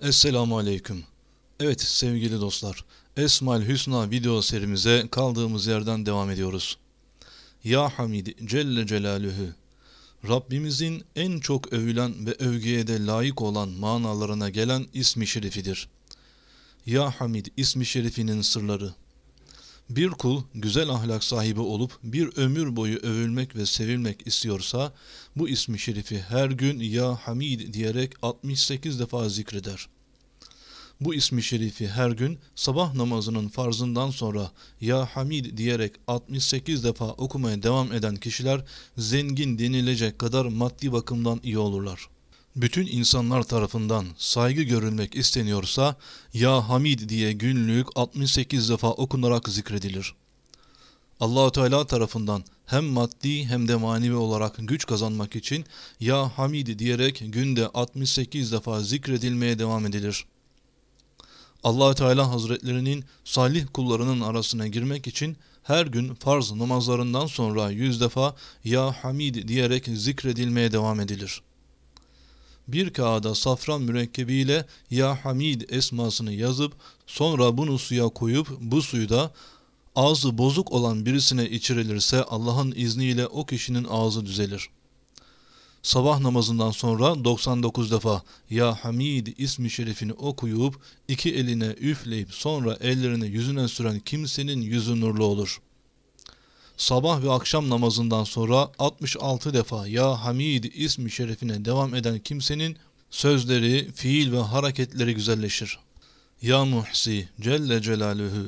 Esselamu Aleyküm. Evet sevgili dostlar, Esmaül Hüsna video serimize kaldığımız yerden devam ediyoruz. Ya Hamid Celle Celaluhu Rabbimizin en çok övülen ve övgüye de layık olan manalarına gelen ismi şerifidir. Ya Hamid ismi şerifinin sırları bir kul güzel ahlak sahibi olup bir ömür boyu övülmek ve sevilmek istiyorsa bu ismi şerifi her gün Ya Hamid diyerek 68 defa zikreder. Bu ismi şerifi her gün sabah namazının farzından sonra Ya Hamid diyerek 68 defa okumaya devam eden kişiler zengin denilecek kadar maddi bakımdan iyi olurlar.'' bütün insanlar tarafından saygı görülmek isteniyorsa Ya Hamid diye günlük 68 defa okunarak zikredilir. Allah Teala tarafından hem maddi hem de manevi olarak güç kazanmak için Ya Hamid diyerek günde 68 defa zikredilmeye devam edilir. allah Teala Hazretlerinin salih kullarının arasına girmek için her gün farz namazlarından sonra yüz defa Ya Hamid diyerek zikredilmeye devam edilir bir kağıda safran mürekkebiyle Ya Hamid esmasını yazıp sonra bunu suya koyup bu suyu da ağzı bozuk olan birisine içirilirse Allah'ın izniyle o kişinin ağzı düzelir. Sabah namazından sonra 99 defa Ya Hamid ismi şerifini okuyup iki eline üfleyip sonra ellerini yüzüne süren kimsenin yüzü nurlu olur.'' sabah ve akşam namazından sonra 66 defa Ya Hamid ismi şerefine devam eden kimsenin sözleri, fiil ve hareketleri güzelleşir. Ya Muhsi Celle Celaluhu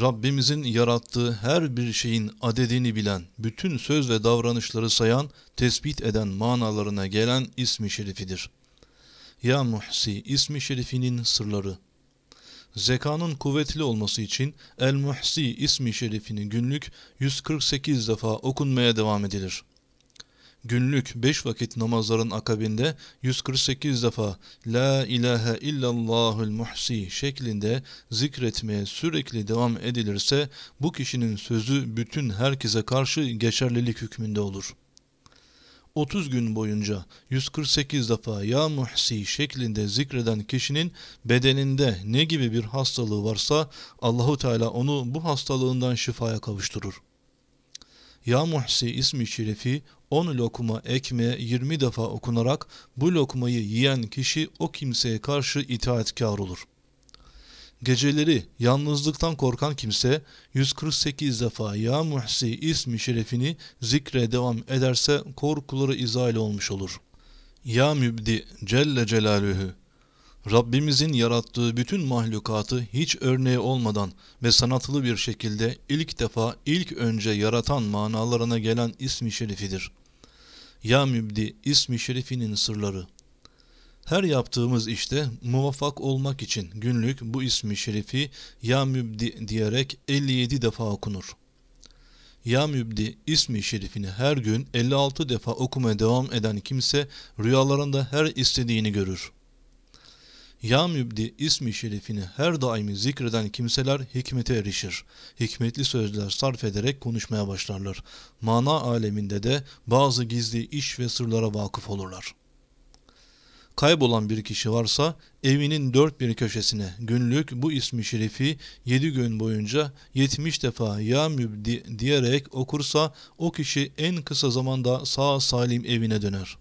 Rabbimizin yarattığı her bir şeyin adedini bilen, bütün söz ve davranışları sayan, tespit eden manalarına gelen ismi şerifidir. Ya Muhsi ismi şerifinin sırları zekanın kuvvetli olması için El Muhsi ismi şerifini günlük 148 defa okunmaya devam edilir. Günlük 5 vakit namazların akabinde 148 defa La ilahe illallahül muhsi şeklinde zikretmeye sürekli devam edilirse bu kişinin sözü bütün herkese karşı geçerlilik hükmünde olur.'' 30 gün boyunca 148 defa ya muhsi şeklinde zikreden kişinin bedeninde ne gibi bir hastalığı varsa Allahu Teala onu bu hastalığından şifaya kavuşturur. Ya Muhsi ismi şerifi 10 lokma ekmeğe 20 defa okunarak bu lokmayı yiyen kişi o kimseye karşı itaatkar olur.'' Geceleri yalnızlıktan korkan kimse 148 defa Ya Muhsi ismi şerefini zikre devam ederse korkuları izal olmuş olur. Ya Mübdi Celle Celaluhu Rabbimizin yarattığı bütün mahlukatı hiç örneği olmadan ve sanatlı bir şekilde ilk defa ilk önce yaratan manalarına gelen ismi şerifidir. Ya Mübdi ismi şerifinin sırları her yaptığımız işte muvaffak olmak için günlük bu ismi şerifi Ya Mübdi diyerek 57 defa okunur. Ya Mübdi ismi şerifini her gün 56 defa okumaya devam eden kimse rüyalarında her istediğini görür. Ya Mübdi ismi şerifini her daimi zikreden kimseler hikmete erişir. Hikmetli sözler sarf ederek konuşmaya başlarlar. Mana aleminde de bazı gizli iş ve sırlara vakıf olurlar. Kaybolan bir kişi varsa evinin dört bir köşesine günlük bu ismi şerifi yedi gün boyunca yetmiş defa ya mübdi diyerek okursa o kişi en kısa zamanda sağ salim evine döner.''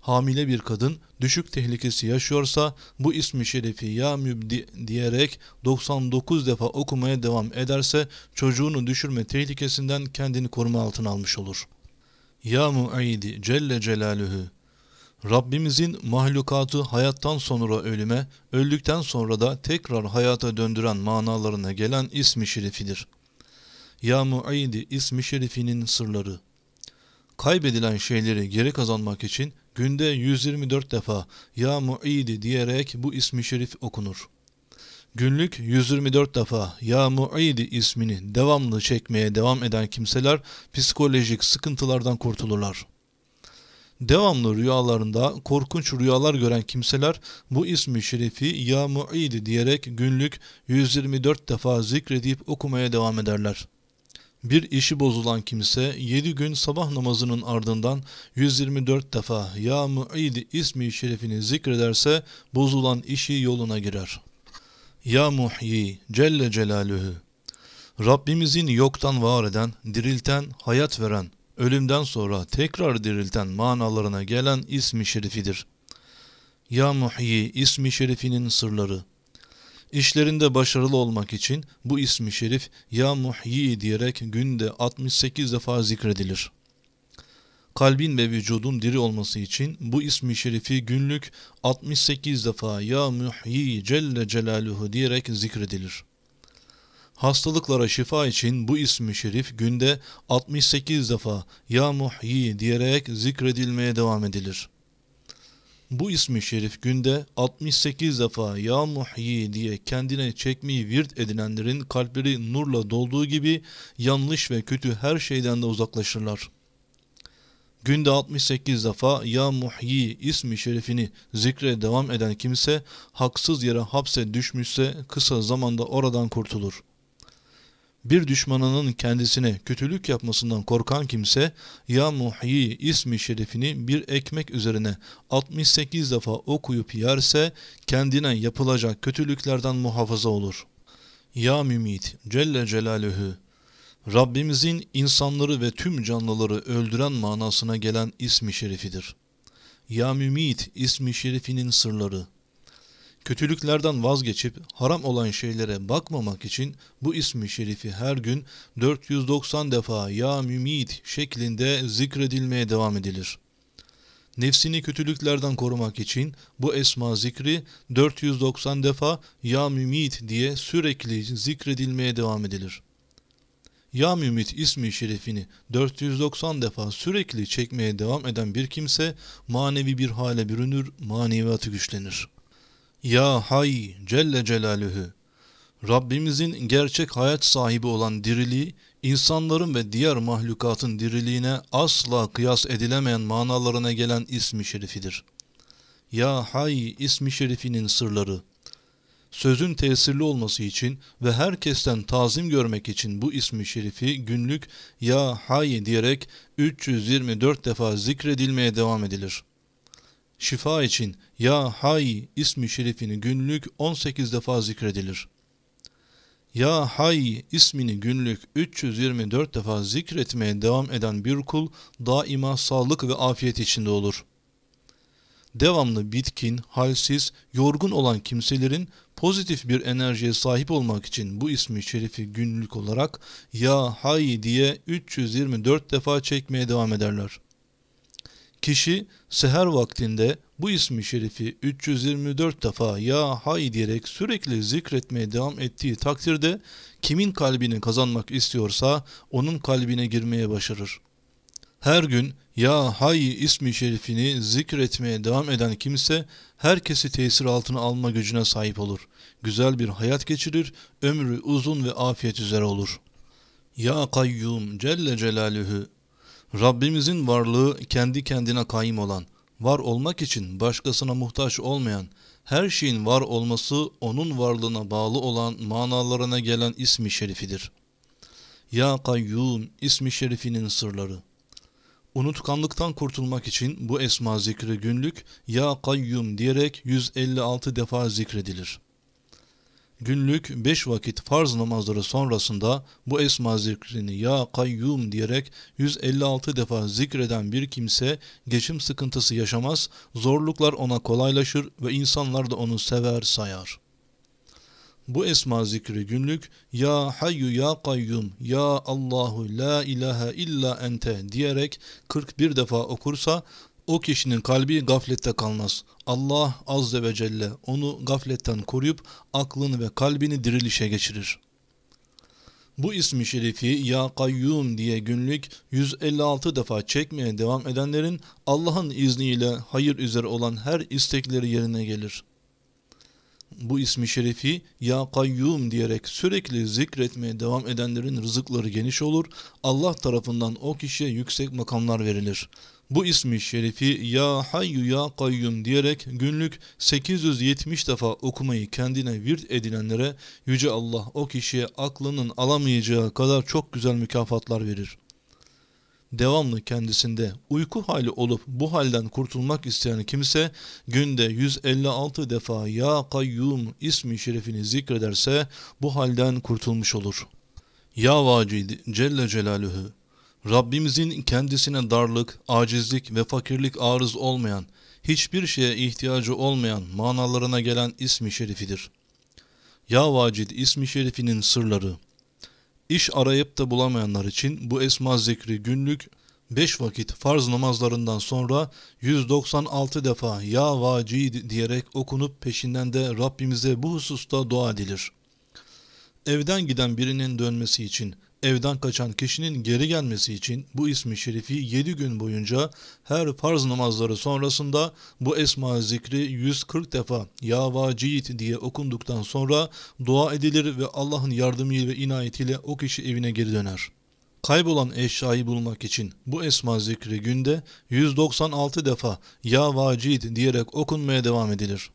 hamile bir kadın düşük tehlikesi yaşıyorsa bu ismi şerifi ya mübdi diyerek 99 defa okumaya devam ederse çocuğunu düşürme tehlikesinden kendini koruma altına almış olur. Ya Mu'idi Celle Celaluhu Rabbimizin mahlukatı hayattan sonra ölüme, öldükten sonra da tekrar hayata döndüren manalarına gelen ismi şerifidir. Ya Mu'idi ismi şerifinin sırları. Kaybedilen şeyleri geri kazanmak için günde 124 defa Ya Mu'idi diyerek bu ismi şerif okunur. Günlük 124 defa Ya Mu'idi ismini devamlı çekmeye devam eden kimseler psikolojik sıkıntılardan kurtulurlar. Devamlı rüyalarında korkunç rüyalar gören kimseler bu ismi şerifi Ya Mu'id diyerek günlük 124 defa zikredip okumaya devam ederler. Bir işi bozulan kimse 7 gün sabah namazının ardından 124 defa Ya Mu'id ismi şerifini zikrederse bozulan işi yoluna girer. Ya Muhyi Celle Celaluhu Rabbimizin yoktan var eden, dirilten, hayat veren, ölümden sonra tekrar dirilten manalarına gelen ismi şerifidir. Ya Muhyi ismi şerifinin sırları. İşlerinde başarılı olmak için bu ismi şerif Ya Muhyi diyerek günde 68 defa zikredilir. Kalbin ve vücudun diri olması için bu ismi şerifi günlük 68 defa Ya Muhyi Celle Celaluhu diyerek zikredilir. Hastalıklara şifa için bu ismi şerif günde 68 defa Ya Muhyi diyerek zikredilmeye devam edilir. Bu ismi şerif günde 68 defa Ya Muhyi diye kendine çekmeyi virt edinenlerin kalpleri nurla dolduğu gibi yanlış ve kötü her şeyden de uzaklaşırlar. Günde 68 defa Ya Muhyi ismi şerifini zikre devam eden kimse haksız yere hapse düşmüşse kısa zamanda oradan kurtulur. Bir düşmanının kendisine kötülük yapmasından korkan kimse Ya Muhyi ismi şerifini bir ekmek üzerine 68 defa okuyup yerse kendine yapılacak kötülüklerden muhafaza olur. Ya Mümit Celle Celaluhu Rabbimizin insanları ve tüm canlıları öldüren manasına gelen ismi şerifidir. Ya Mümit ismi şerifinin sırları Kötülüklerden vazgeçip haram olan şeylere bakmamak için bu ismi şerifi her gün 490 defa ya mümit şeklinde zikredilmeye devam edilir. Nefsini kötülüklerden korumak için bu esma zikri 490 defa ya mümit diye sürekli zikredilmeye devam edilir. Ya Mümit ismi şerifini 490 defa sürekli çekmeye devam eden bir kimse manevi bir hale bürünür, maneviyatı güçlenir. Ya Hay Celle Celaluhu Rabbimizin gerçek hayat sahibi olan diriliği, insanların ve diğer mahlukatın diriliğine asla kıyas edilemeyen manalarına gelen ismi şerifidir. Ya Hay ismi şerifinin sırları Sözün tesirli olması için ve herkesten tazim görmek için bu ismi şerifi günlük Ya Hay diyerek 324 defa zikredilmeye devam edilir şifa için Ya Hay ismi şerifini günlük 18 defa zikredilir. Ya Hay ismini günlük 324 defa zikretmeye devam eden bir kul daima sağlık ve afiyet içinde olur. Devamlı bitkin, halsiz, yorgun olan kimselerin pozitif bir enerjiye sahip olmak için bu ismi şerifi günlük olarak Ya Hay diye 324 defa çekmeye devam ederler. Kişi seher vaktinde bu ismi şerifi 324 defa ya hay diyerek sürekli zikretmeye devam ettiği takdirde kimin kalbini kazanmak istiyorsa onun kalbine girmeye başarır. Her gün ya hay ismi şerifini zikretmeye devam eden kimse herkesi tesir altına alma gücüne sahip olur. Güzel bir hayat geçirir, ömrü uzun ve afiyet üzere olur. Ya Kayyum Celle Celaluhu Rabbimizin varlığı kendi kendine kayım olan, var olmak için başkasına muhtaç olmayan, her şeyin var olması onun varlığına bağlı olan manalarına gelen ismi şerifidir. Ya Kayyum ismi şerifinin sırları. Unutkanlıktan kurtulmak için bu esma zikri günlük Ya Kayyum diyerek 156 defa zikredilir. Günlük beş vakit farz namazları sonrasında bu esma zikrini ya kayyum diyerek 156 defa zikreden bir kimse geçim sıkıntısı yaşamaz, zorluklar ona kolaylaşır ve insanlar da onu sever sayar. Bu esma zikri günlük Ya Hayyu Ya Kayyum Ya Allahu La ilahe illa ente diyerek 41 defa okursa o kişinin kalbi gaflette kalmaz. Allah Azze ve Celle onu gafletten koruyup aklını ve kalbini dirilişe geçirir. Bu ismi şerifi Ya Kayyum diye günlük 156 defa çekmeye devam edenlerin Allah'ın izniyle hayır üzere olan her istekleri yerine gelir. Bu ismi şerifi Ya Kayyum diyerek sürekli zikretmeye devam edenlerin rızıkları geniş olur, Allah tarafından o kişiye yüksek makamlar verilir. Bu ismi şerifi Ya Hayyu Ya Kayyum diyerek günlük 870 defa okumayı kendine virt edinenlere Yüce Allah o kişiye aklının alamayacağı kadar çok güzel mükafatlar verir. Devamlı kendisinde uyku hali olup bu halden kurtulmak isteyen kimse günde 156 defa Ya Kayyum ismi şerifini zikrederse bu halden kurtulmuş olur. Ya Vacid Celle Celaluhu Rabbimizin kendisine darlık, acizlik ve fakirlik arız olmayan, hiçbir şeye ihtiyacı olmayan manalarına gelen ismi şerifidir. Ya Vacid ismi şerifinin sırları. İş arayıp da bulamayanlar için bu esma zikri günlük 5 vakit farz namazlarından sonra 196 defa Ya Vacid diyerek okunup peşinden de Rabbimize bu hususta dua edilir. Evden giden birinin dönmesi için Evden kaçan kişinin geri gelmesi için bu ismi şerifi 7 gün boyunca her farz namazları sonrasında bu esma zikri 140 defa Ya Vaciyit diye okunduktan sonra dua edilir ve Allah'ın yardımı ve inayetiyle o kişi evine geri döner. Kaybolan eşyayı bulmak için bu esma zikri günde 196 defa Ya Vacid diyerek okunmaya devam edilir.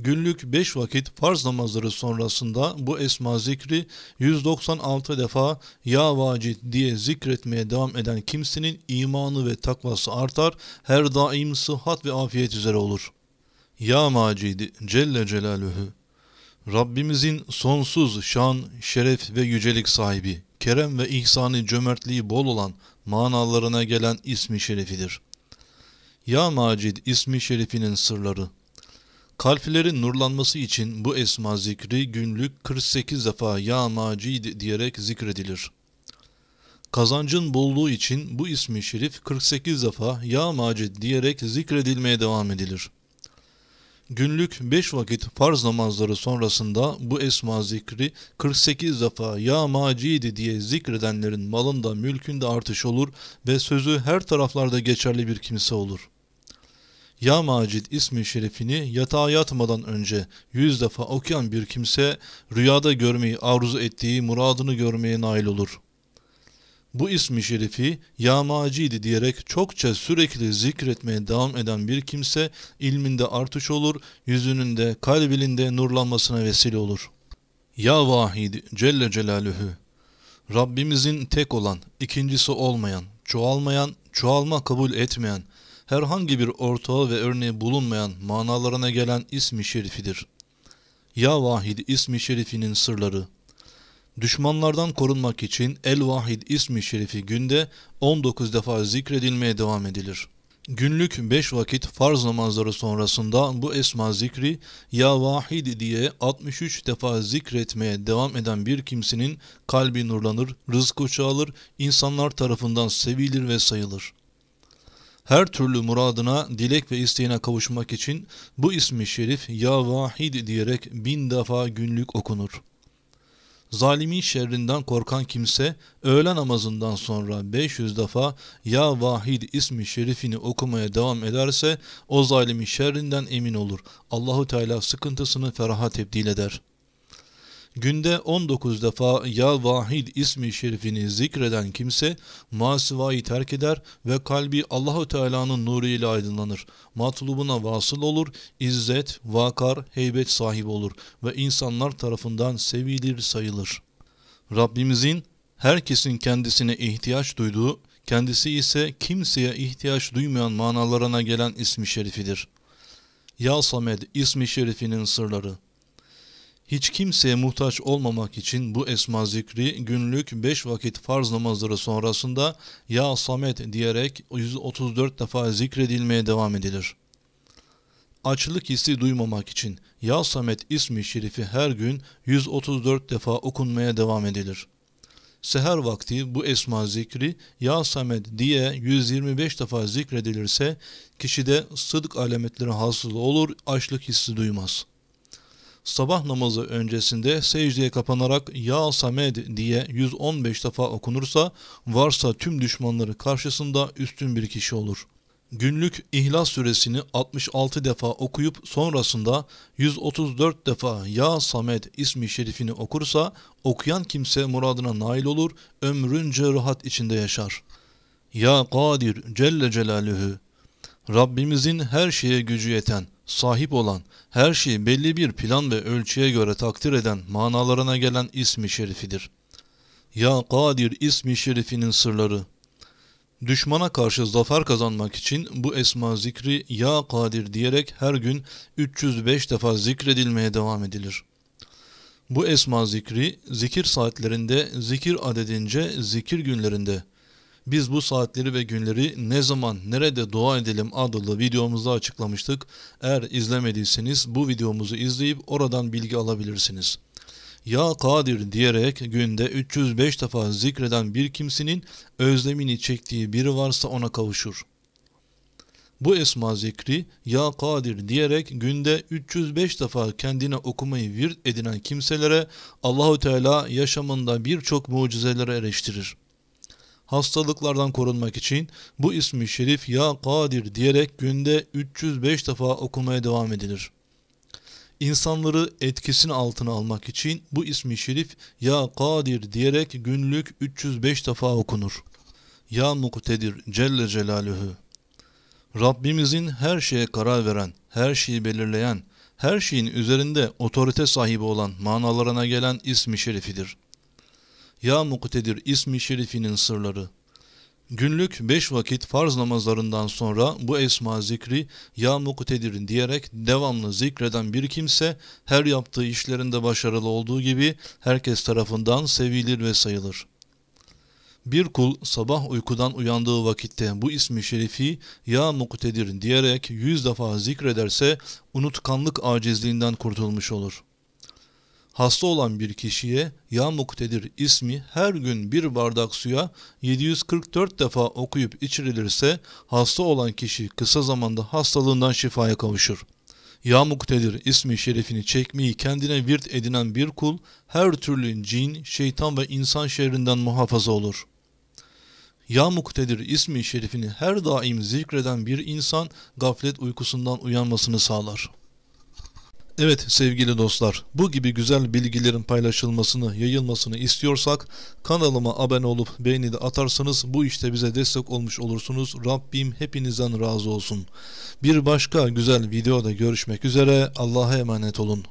Günlük 5 vakit farz namazları sonrasında bu esma zikri 196 defa ya Vacit diye zikretmeye devam eden kimsenin imanı ve takvası artar, her daim sıhhat ve afiyet üzere olur. Ya Macidi Celle Celaluhu Rabbimizin sonsuz şan, şeref ve yücelik sahibi, kerem ve ihsani cömertliği bol olan manalarına gelen ismi şerefidir. Ya Macid ismi şerifinin sırları Kalplerin nurlanması için bu esma zikri günlük 48 defa Ya Macid diyerek zikredilir. Kazancın bolluğu için bu ismi şerif 48 defa Ya Macid diyerek zikredilmeye devam edilir. Günlük 5 vakit farz namazları sonrasında bu esma zikri 48 defa Ya Macid diye zikredenlerin malında mülkünde artış olur ve sözü her taraflarda geçerli bir kimse olur.'' Ya Macid ismi şerifini yatağa yatmadan önce yüz defa okuyan bir kimse rüyada görmeyi arzu ettiği muradını görmeye nail olur. Bu ismi şerifi Ya Macidi diyerek çokça sürekli zikretmeye devam eden bir kimse ilminde artış olur, yüzünün de kalbinin nurlanmasına vesile olur. Ya Vahid Celle Celaluhu Rabbimizin tek olan, ikincisi olmayan, çoğalmayan, çoğalma kabul etmeyen, herhangi bir ortağı ve örneği bulunmayan manalarına gelen ismi şerifidir. Ya Vahid ismi şerifinin sırları Düşmanlardan korunmak için El Vahid ismi şerifi günde 19 defa zikredilmeye devam edilir. Günlük 5 vakit farz namazları sonrasında bu esma zikri Ya Vahid diye 63 defa zikretmeye devam eden bir kimsenin kalbi nurlanır, rızkı çoğalır, insanlar tarafından sevilir ve sayılır her türlü muradına, dilek ve isteğine kavuşmak için bu ismi şerif ya vahid diyerek bin defa günlük okunur. Zalimin şerrinden korkan kimse öğle namazından sonra 500 defa Ya Vahid ismi şerifini okumaya devam ederse o zalimin şerrinden emin olur. Allahu Teala sıkıntısını feraha tebdil eder.'' Günde 19 defa Ya Vahid ismi şerifini zikreden kimse masivayı terk eder ve kalbi Allahu Teala'nın nuru ile aydınlanır. Matlubuna vasıl olur, izzet, vakar, heybet sahibi olur ve insanlar tarafından sevilir sayılır. Rabbimizin herkesin kendisine ihtiyaç duyduğu, kendisi ise kimseye ihtiyaç duymayan manalarına gelen ismi şerifidir. Ya Samed ismi şerifinin sırları hiç kimseye muhtaç olmamak için bu esma zikri günlük 5 vakit farz namazları sonrasında Ya Samet diyerek 134 defa zikredilmeye devam edilir. Açlık hissi duymamak için Ya Samet ismi şerifi her gün 134 defa okunmaya devam edilir. Seher vakti bu esma zikri Ya Samet diye 125 defa zikredilirse kişide sıdk alametleri hasıl olur, açlık hissi duymaz.'' Sabah namazı öncesinde secdeye kapanarak Ya Samed diye 115 defa okunursa varsa tüm düşmanları karşısında üstün bir kişi olur. Günlük İhlas suresini 66 defa okuyup sonrasında 134 defa Ya Samed ismi şerifini okursa okuyan kimse muradına nail olur, ömrünce rahat içinde yaşar. Ya Kadir Celle Celaluhu Rabbimizin her şeye gücü yeten, sahip olan, her şeyi belli bir plan ve ölçüye göre takdir eden manalarına gelen ismi şerifidir. Ya Kadir ismi şerifinin sırları. Düşmana karşı zafer kazanmak için bu esma zikri Ya Kadir diyerek her gün 305 defa zikredilmeye devam edilir. Bu esma zikri zikir saatlerinde, zikir adedince, zikir günlerinde, biz bu saatleri ve günleri ne zaman nerede dua edelim adlı videomuzda açıklamıştık. Eğer izlemediyseniz bu videomuzu izleyip oradan bilgi alabilirsiniz. Ya Kadir diyerek günde 305 defa zikreden bir kimsenin özlemini çektiği biri varsa ona kavuşur. Bu esma zikri Ya Kadir diyerek günde 305 defa kendine okumayı virt edinen kimselere Allahu Teala yaşamında birçok mucizelere eriştirir hastalıklardan korunmak için bu ismi şerif ya kadir diyerek günde 305 defa okumaya devam edilir. İnsanları etkisini altına almak için bu ismi şerif ya kadir diyerek günlük 305 defa okunur. Ya muktedir Celle Celaluhu. Rabbimizin her şeye karar veren, her şeyi belirleyen, her şeyin üzerinde otorite sahibi olan manalarına gelen ismi şerifidir.'' Ya muktedir ismi şerifinin sırları. Günlük beş vakit farz namazlarından sonra bu esma zikri ya muktedir diyerek devamlı zikreden bir kimse her yaptığı işlerinde başarılı olduğu gibi herkes tarafından sevilir ve sayılır. Bir kul sabah uykudan uyandığı vakitte bu ismi şerifi ya muktedir diyerek yüz defa zikrederse unutkanlık acizliğinden kurtulmuş olur.'' Hasta olan bir kişiye ya muktedir ismi her gün bir bardak suya 744 defa okuyup içirilirse hasta olan kişi kısa zamanda hastalığından şifaya kavuşur. Ya muktedir ismi şerefini çekmeyi kendine virt edinen bir kul her türlü cin, şeytan ve insan şerrinden muhafaza olur.'' Ya Muktedir ismi şerifini her daim zikreden bir insan gaflet uykusundan uyanmasını sağlar. Evet sevgili dostlar, bu gibi güzel bilgilerin paylaşılmasını, yayılmasını istiyorsak kanalıma abone olup beğeni de atarsanız bu işte bize destek olmuş olursunuz. Rabbim hepinizden razı olsun. Bir başka güzel videoda görüşmek üzere. Allah'a emanet olun.